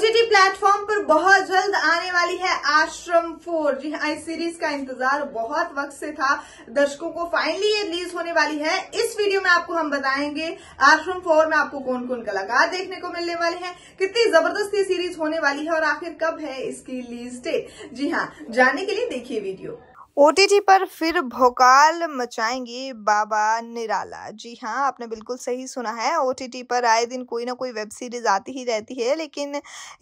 OTT platform पर बहुत जल्द आने वाली है आश्रम फोर जी हाँ इस सीरीज का इंतजार बहुत वक्त से था दर्शकों को फाइनली ये रिलीज होने वाली है इस वीडियो में आपको हम बताएंगे आश्रम फोर में आपको कौन कौन कलाकार देखने को मिलने वाले हैं कितनी जबरदस्त ये सीरीज होने वाली है और आखिर कब है इसकी रिलीज डेट जी हाँ जाने के लिए देखिए वीडियो ओटीटी पर फिर भोकाल मचाएंगे बाबा निराला जी हाँ आपने बिल्कुल सही सुना है ओटीटी पर आए दिन कोई ना कोई वेब सीरीज आती ही रहती है लेकिन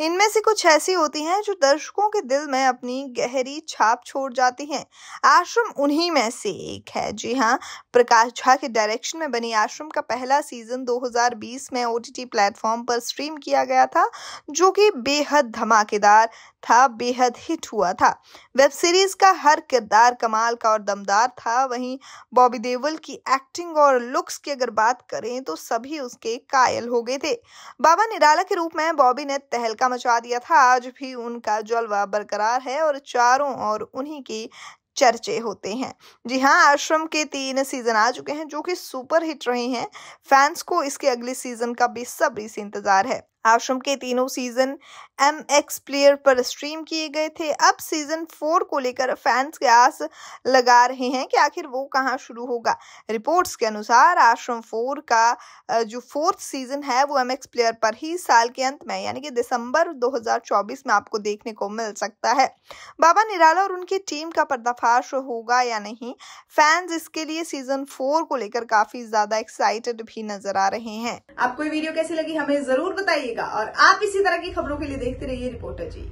इनमें से कुछ ऐसी होती हैं जो दर्शकों के दिल में अपनी गहरी छाप छोड़ जाती हैं आश्रम उन्हीं में से एक है जी हाँ प्रकाश झा के डायरेक्शन में बनी आश्रम का पहला सीजन 2020 में ओटीटी प्लेटफॉर्म पर स्ट्रीम किया गया था जो कि बेहद धमाकेदार था बेहद हिट हुआ था वेब सीरीज का हर किरदार कमाल का और दमदार था वहीं बॉबी देवल की एक्टिंग और लुक्स की अगर बात करें तो सभी उसके कायल हो गए थे बाबा निराला के रूप में बॉबी ने तहलका मचा दिया था आज भी उनका जलवा बरकरार है और चारों और उन्हीं की चर्चे होते हैं जी हाँ आश्रम के तीन सीजन आ चुके हैं जो कि सुपर हिट रहे हैं फैंस को इसके अगले सीजन का बेसब्री से इंतजार है आश्रम के तीनों सीजन एम एक्स प्लेयर पर स्ट्रीम किए गए थे अब सीजन फोर को लेकर फैंस आस लगा रहे हैं कि आखिर वो कहाँ शुरू होगा रिपोर्ट्स के अनुसार आश्रम फोर का जो फोर्थ सीजन है वो एम एक्स प्लेयर पर ही साल के अंत में यानी कि दिसंबर 2024 में आपको देखने को मिल सकता है बाबा निराला और उनकी टीम का पर्दाफाश होगा या नहीं फैंस इसके लिए सीजन फोर को लेकर काफी ज्यादा एक्साइटेड भी नजर आ रहे हैं आपको वीडियो कैसी लगी हमें जरूर बताइएगा रहिएगा और आप इसी तरह की खबरों के लिए देखते रहिए रिपोर्टर जी